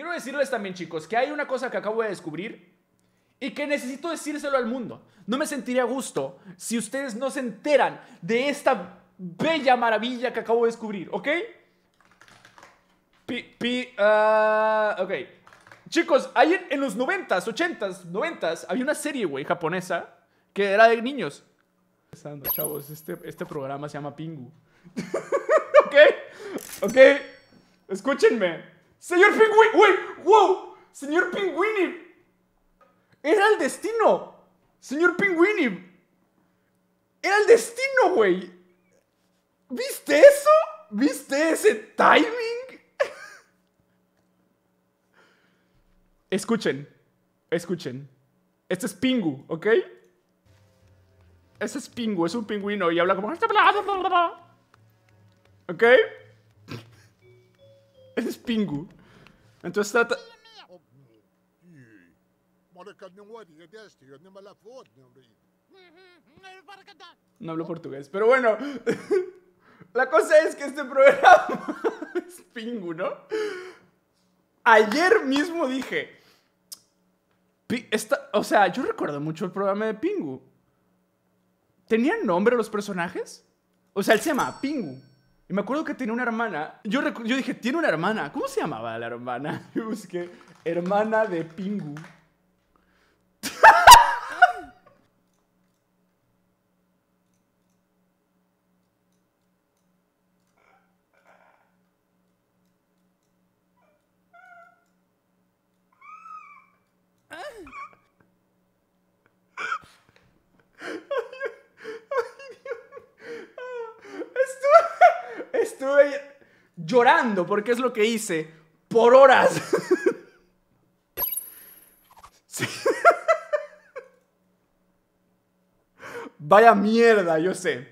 Quiero decirles también, chicos, que hay una cosa que acabo de descubrir y que necesito decírselo al mundo. No me sentiría a gusto si ustedes no se enteran de esta bella maravilla que acabo de descubrir, ¿ok? Pi, pi, ah ok. Chicos, hay en, los 90s, 80s, 90s, había una serie, güey, japonesa que era de niños. Chavos, este, este programa se llama Pingu. ¿Ok? ¿Ok? Escúchenme. ¡Señor Pingüini! ¡Wey! ¡Wow! ¡Señor Pingüini! ¡Era el destino! ¡Señor Pingüini! ¡Era el destino, güey! ¿Viste eso? ¿Viste ese timing? escuchen, escuchen. Este es Pingu, ¿ok? Este es Pingu, es un pingüino y habla como... ¿Ok? Es Pingu. Entonces No hablo portugués, pero bueno. La cosa es que este programa es Pingu, ¿no? Ayer mismo dije... o sea, yo recuerdo mucho el programa de Pingu. ¿Tenían nombre los personajes? O sea, él se llama Pingu. Y me acuerdo que tenía una hermana. Yo, yo dije, tiene una hermana. ¿Cómo se llamaba la hermana? Yo busqué hermana de Pingu. estuve llorando porque es lo que hice por horas. Vaya mierda, yo sé.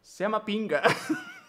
Se llama pinga.